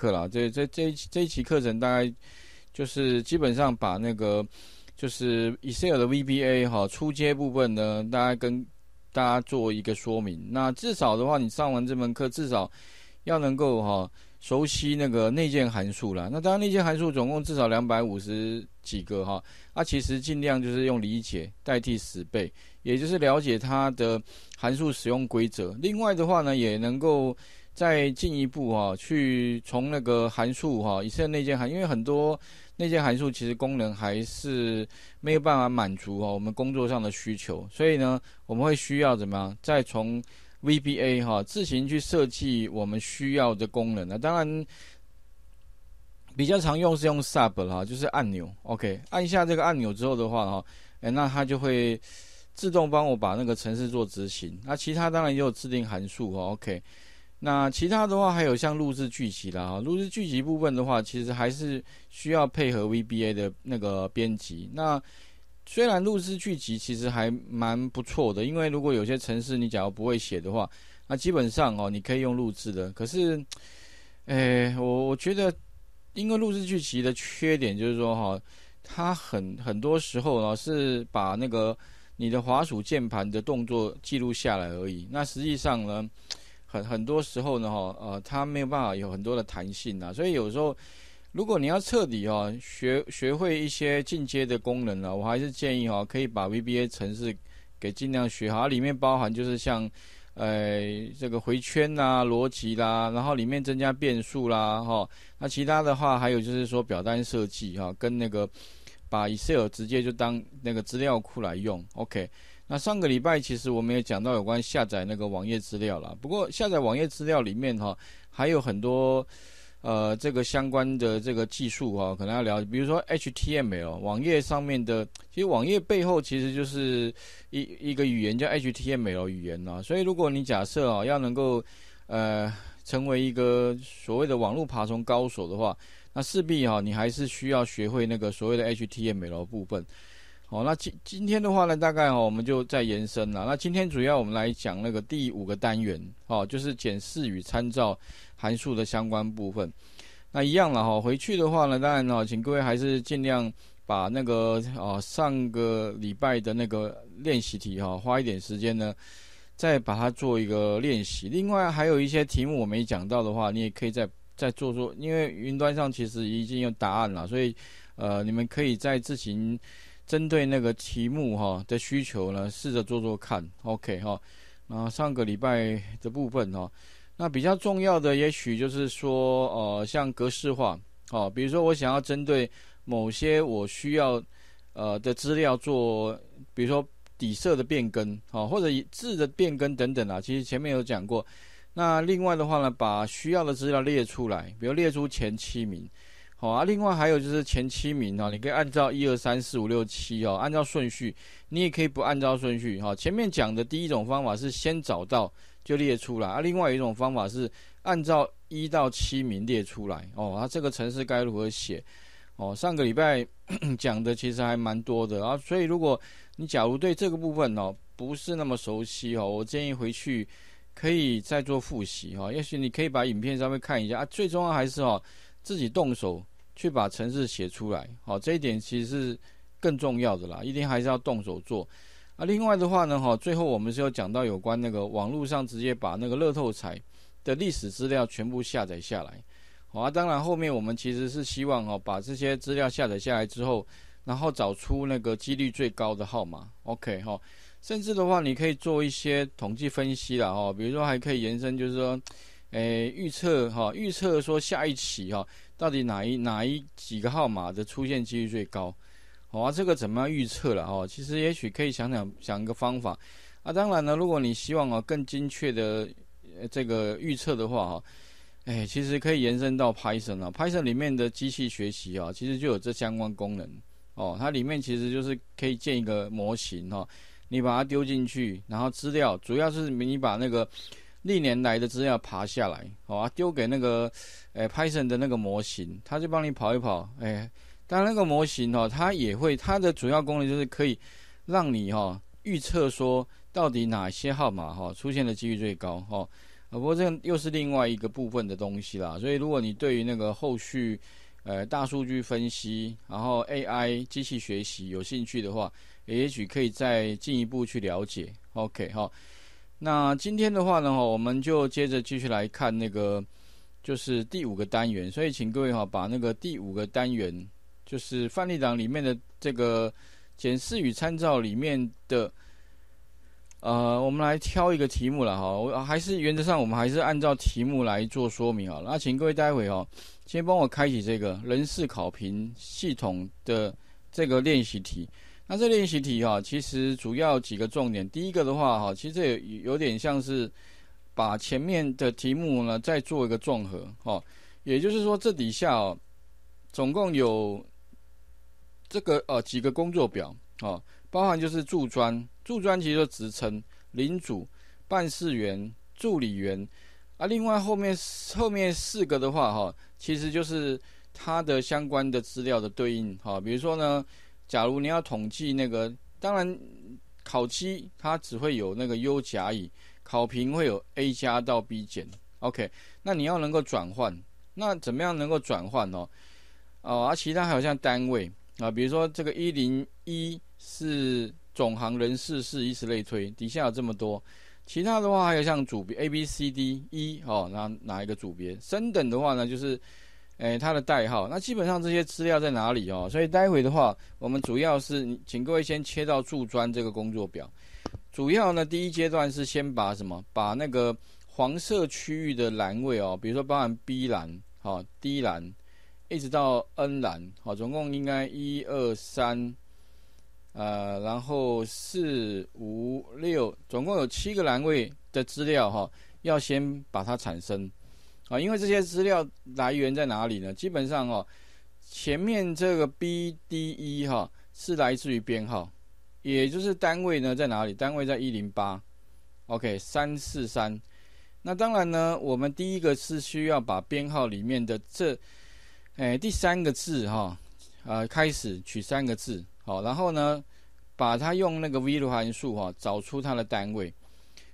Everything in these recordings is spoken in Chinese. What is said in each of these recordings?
课了，这这这这一期课程大概就是基本上把那个就是 Excel 的 VBA 哈初阶部分呢，大概跟大家做一个说明。那至少的话，你上完这门课，至少要能够哈熟悉那个内建函数了。那当然，内建函数总共至少两百五十几个哈，啊，其实尽量就是用理解代替十倍，也就是了解它的函数使用规则。另外的话呢，也能够。再进一步哈，去从那个函数哈以色列内建函，因为很多内建函数其实功能还是没有办法满足哦、我们工作上的需求，所以呢，我们会需要怎么样？再从 VBA 哈，自行去设计我们需要的功能那当然，比较常用是用 Sub 哈，就是按钮。OK，按下这个按钮之后的话哈，哎，那它就会自动帮我把那个程式做执行。那其他当然也有自定函数哈。OK。那其他的话还有像录制剧集啦，哈，录制剧集部分的话，其实还是需要配合 VBA 的那个编辑。那虽然录制剧集其实还蛮不错的，因为如果有些城市你假如不会写的话，那基本上哦你可以用录制的。可是，诶，我我觉得，因为录制剧集的缺点就是说，哈，它很很多时候呢是把那个你的滑鼠键盘的动作记录下来而已。那实际上呢？很很多时候呢，哈，呃，它没有办法有很多的弹性啊，所以有时候，如果你要彻底哦，学学会一些进阶的功能呢，我还是建议哈，可以把 VBA 程式给尽量学好，它里面包含就是像，呃，这个回圈呐、逻辑啦，然后里面增加变数啦，哈，那其他的话还有就是说表单设计哈，跟那个把 Excel 直接就当那个资料库来用，OK。那上个礼拜其实我们也讲到有关下载那个网页资料啦，不过下载网页资料里面哈，还有很多，呃，这个相关的这个技术哈，可能要聊。比如说 HTML 网页上面的，其实网页背后其实就是一一个语言叫 HTML 语言啊，所以如果你假设啊要能够，呃，成为一个所谓的网络爬虫高手的话，那势必哈你还是需要学会那个所谓的 HTML 部分。好，那今今天的话呢，大概哦，我们就再延伸了。那今天主要我们来讲那个第五个单元，哦，就是检视与参照函数的相关部分。那一样了哈，回去的话呢，当然哦，请各位还是尽量把那个哦上个礼拜的那个练习题哈，花一点时间呢，再把它做一个练习。另外还有一些题目我没讲到的话，你也可以再再做做，因为云端上其实已经有答案了，所以呃，你们可以在自行。针对那个题目哈的需求呢，试着做做看，OK 哈。那上个礼拜的部分哈，那比较重要的也许就是说，呃，像格式化，哦，比如说我想要针对某些我需要呃的资料做，比如说底色的变更，哦，或者字的变更等等啊。其实前面有讲过。那另外的话呢，把需要的资料列出来，比如列出前七名。好啊，另外还有就是前七名哦，你可以按照一二三四五六七哦，按照顺序，你也可以不按照顺序哈。前面讲的第一种方法是先找到就列出来啊，另外一种方法是按照一到七名列出来哦。啊，这个程式该如何写哦？上个礼拜讲的其实还蛮多的啊，所以如果你假如对这个部分哦不是那么熟悉哦，我建议回去可以再做复习哈。也许你可以把影片稍微看一下啊，最重要还是哦自己动手。去把程式写出来，好，这一点其实是更重要的啦，一定还是要动手做。啊，另外的话呢，哈，最后我们是要讲到有关那个网络上直接把那个乐透彩的历史资料全部下载下来，好啊。当然后面我们其实是希望，哈，把这些资料下载下来之后，然后找出那个几率最高的号码，OK，哈，甚至的话，你可以做一些统计分析啦，哈，比如说还可以延伸，就是说，诶，预测，哈，预测说下一期，哈。到底哪一哪一几个号码的出现几率最高？好啊，这个怎么样预测了哦，其实也许可以想想想一个方法。啊，当然呢，如果你希望啊更精确的呃、这个预测的话哦，哎，其实可以延伸到 Python 啊，Python 里面的机器学习啊，其实就有这相关功能。哦，它里面其实就是可以建一个模型哈，你把它丢进去，然后资料主要是你把那个。历年来的资料爬下来，好啊，丢给那个，诶，Python 的那个模型，它就帮你跑一跑，诶，但那个模型哈，它也会，它的主要功能就是可以，让你哈预测说到底哪些号码哈出现的几率最高哈，不过这又是另外一个部分的东西啦，所以如果你对于那个后续，呃，大数据分析，然后 AI 机器学习有兴趣的话，也许可以再进一步去了解，OK 哈。那今天的话呢，我们就接着继续来看那个，就是第五个单元。所以请各位哈，把那个第五个单元，就是范例档里面的这个检视与参照里面的，呃，我们来挑一个题目了哈。我还是原则上，我们还是按照题目来做说明啊。那请各位待会哦，先帮我开启这个人事考评系统的这个练习题。那这练习题哈，其实主要几个重点。第一个的话哈，其实有有点像是把前面的题目呢再做一个综合哈，也就是说这底下哦，总共有这个呃几个工作表啊，包含就是驻专、驻专其实就职称、领主、办事员、助理员，啊，另外后面后面四个的话哈，其实就是它的相关的资料的对应哈，比如说呢。假如你要统计那个，当然考期它只会有那个优甲乙，考评会有 A 加到 B 减，OK。那你要能够转换，那怎么样能够转换呢？哦，啊，其他还有像单位啊，比如说这个一零一是总行人事，是以此类推。底下有这么多，其他的话还有像组别 A B C D E 哦，哪哪一个组别？升等的话呢，就是。诶，它的代号，那基本上这些资料在哪里哦？所以待会的话，我们主要是请各位先切到柱砖这个工作表。主要呢，第一阶段是先把什么？把那个黄色区域的栏位哦，比如说包含 B 栏、哦、D 栏，一直到 N 栏，好，总共应该一二三，呃，然后四五六，总共有七个栏位的资料哈，要先把它产生。啊，因为这些资料来源在哪里呢？基本上哦，前面这个 BDE 哈是来自于编号，也就是单位呢在哪里？单位在一零八，OK 三四三。那当然呢，我们第一个是需要把编号里面的这，哎第三个字哈，呃开始取三个字，好，然后呢，把它用那个 v l o o k u 哈找出它的单位。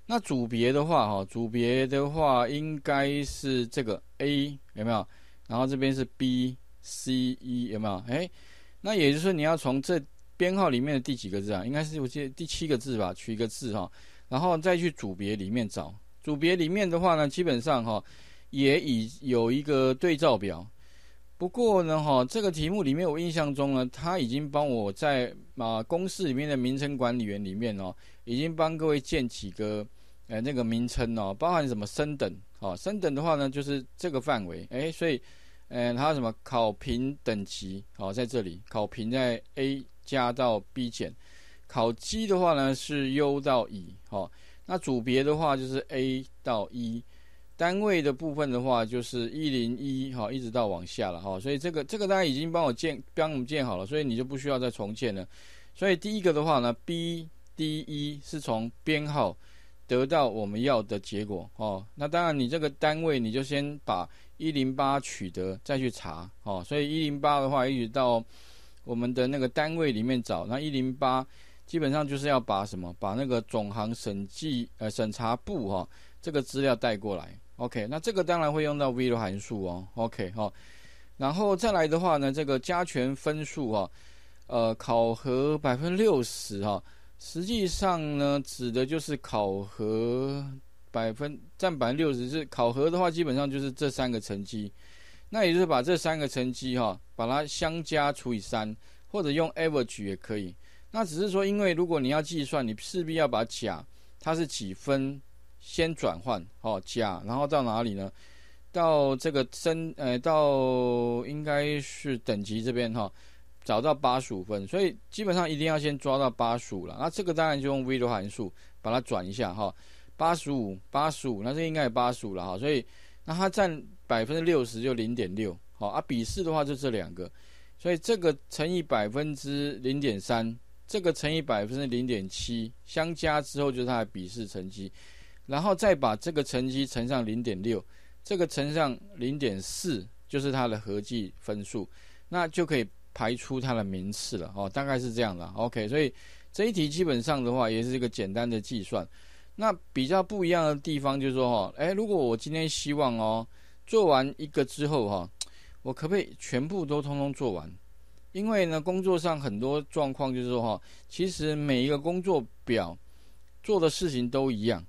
那组别的话，哈，组别的话应该是这个 A 有没有？然后这边是 B、C、E 有没有？哎，那也就是说你要从这编号里面的第几个字啊？应该是我记得第七个字吧，取一个字哈，然后再去组别里面找。组别里面的话呢，基本上哈，也已有一个对照表。不过呢，哈，这个题目里面，我印象中呢，他已经帮我在啊，公司里面的名称管理员里面哦，已经帮各位建几个，呃，那个名称哦，包含什么升等，哦，升等的话呢，就是这个范围，哎，所以，嗯，它什么考评等级，哦，在这里考评在 A 加到 B 减，考级的话呢是 U 到 E 哦，那组别的话就是 A 到 E。单位的部分的话，就是一零一哈，一直到往下了哈，所以这个这个大家已经帮我建，帮我们建好了，所以你就不需要再重建了。所以第一个的话呢，BDE 是从编号得到我们要的结果哦。那当然，你这个单位你就先把一零八取得，再去查哦。所以一零八的话，一直到我们的那个单位里面找，那一零八基本上就是要把什么，把那个总行审计呃审查部哈这个资料带过来。OK，那这个当然会用到 VLOOK 函数哦。OK，哈，然后再来的话呢，这个加权分数哦，呃，考核百分六十哈，实际上呢，指的就是考核百分占百分之六十。考核的话，基本上就是这三个成绩，那也就是把这三个成绩哈，把它相加除以三，或者用 average 也可以。那只是说，因为如果你要计算，你势必要把甲它是几分。先转换哈甲，然后到哪里呢？到这个升，呃，到应该是等级这边哈，找到八十五分，所以基本上一定要先抓到八十五了。那这个当然就用 v l o 函数把它转一下哈，八十五，八十五，那这应该八十五了哈。所以那它占百分之六十就零点六，好啊，笔试的话就这两个，所以这个乘以百分之零点三，这个乘以百分之零点七，相加之后就是它的笔试成绩。然后再把这个乘积乘上零点六，这个乘上零点四就是它的合计分数，那就可以排出它的名次了哦。大概是这样的，OK。所以这一题基本上的话也是一个简单的计算。那比较不一样的地方就是说哈，哎，如果我今天希望哦做完一个之后哈，我可不可以全部都通通做完？因为呢，工作上很多状况就是说哈，其实每一个工作表做的事情都一样。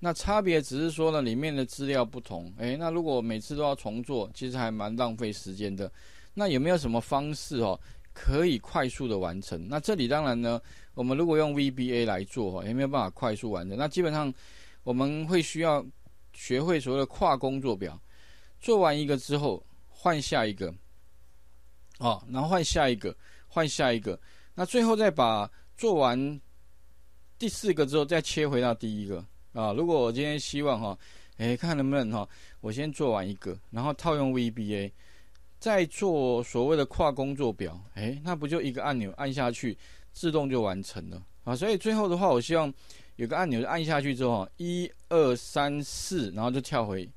那差别只是说呢，里面的资料不同。哎，那如果每次都要重做，其实还蛮浪费时间的。那有没有什么方式哦，可以快速的完成？那这里当然呢，我们如果用 VBA 来做哈，也没有办法快速完成。那基本上我们会需要学会所谓的跨工作表，做完一个之后换下一个，哦，然后换下一个，换下一个，那最后再把做完第四个之后再切回到第一个。啊，如果我今天希望哈，哎，看能不能哈，我先做完一个，然后套用 VBA，再做所谓的跨工作表，哎，那不就一个按钮按下去，自动就完成了啊？所以最后的话，我希望有个按钮，按下去之后一二三四，然后就跳回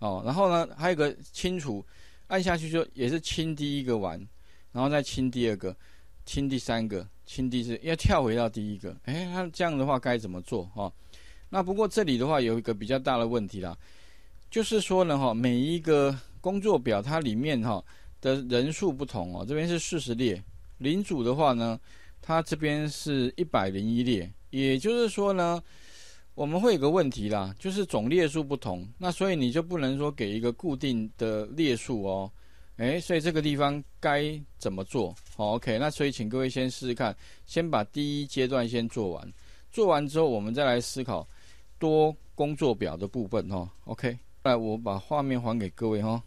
哦。然后呢，还有个清除，按下去就也是清第一个完，然后再清第二个，清第三个，清第四，要跳回到第一个。哎，那这样的话该怎么做哈？那不过这里的话有一个比较大的问题啦，就是说呢哈，每一个工作表它里面哈的人数不同哦，这边是四十列，领主的话呢，它这边是一百零一列，也就是说呢，我们会有个问题啦，就是总列数不同，那所以你就不能说给一个固定的列数哦，哎，所以这个地方该怎么做？OK，好那所以请各位先试试看，先把第一阶段先做完，做完之后我们再来思考。多工作表的部分哈，OK，来我把画面还给各位哈。